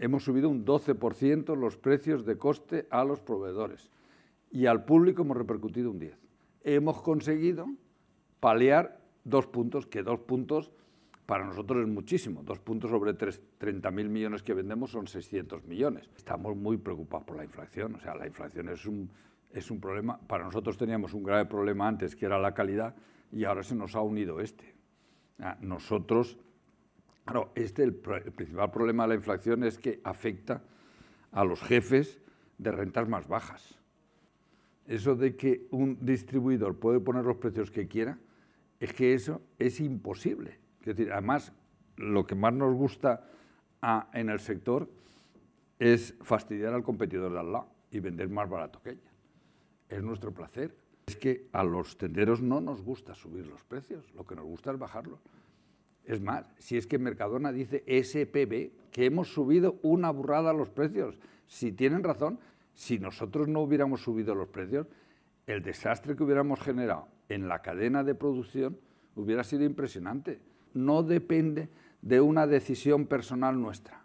hemos subido un 12% los precios de coste a los proveedores y al público hemos repercutido un 10%. Hemos conseguido paliar dos puntos, que dos puntos para nosotros es muchísimo. Dos puntos sobre 30.000 millones que vendemos son 600 millones. Estamos muy preocupados por la inflación. O sea, la inflación es un, es un problema. Para nosotros teníamos un grave problema antes, que era la calidad, y ahora se nos ha unido este. Ah, nosotros Claro, este, el, principal problema de la inflación es que afecta a los jefes de rentas más bajas. Eso de que un distribuidor puede poner los precios que quiera, es que eso es imposible. Es decir, además, lo que más nos gusta en el sector es fastidiar al competidor de al lado y vender más barato que ella. Es nuestro placer. Es que a los tenderos no nos gusta subir los precios, lo que nos gusta es bajarlos. Es más, si es que Mercadona dice SPB, que hemos subido una burrada los precios. Si tienen razón, si nosotros no hubiéramos subido los precios, el desastre que hubiéramos generado en la cadena de producción hubiera sido impresionante. No depende de una decisión personal nuestra.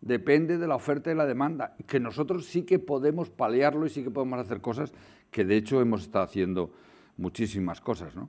Depende de la oferta y la demanda, que nosotros sí que podemos paliarlo y sí que podemos hacer cosas que de hecho hemos estado haciendo muchísimas cosas, ¿no?